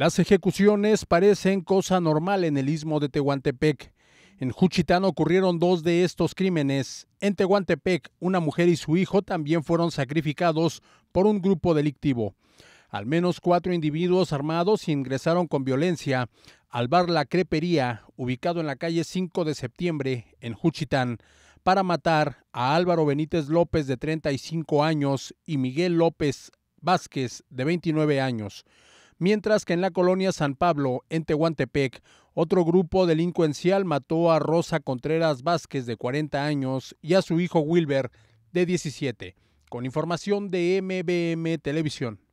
Las ejecuciones parecen cosa normal en el istmo de Tehuantepec. En Juchitán ocurrieron dos de estos crímenes. En Tehuantepec, una mujer y su hijo también fueron sacrificados por un grupo delictivo. Al menos cuatro individuos armados ingresaron con violencia al bar La Crepería, ubicado en la calle 5 de septiembre, en Juchitán, para matar a Álvaro Benítez López, de 35 años, y Miguel López Vázquez, de 29 años mientras que en la colonia San Pablo, en Tehuantepec, otro grupo delincuencial mató a Rosa Contreras Vázquez, de 40 años, y a su hijo Wilber, de 17, con información de MBM Televisión.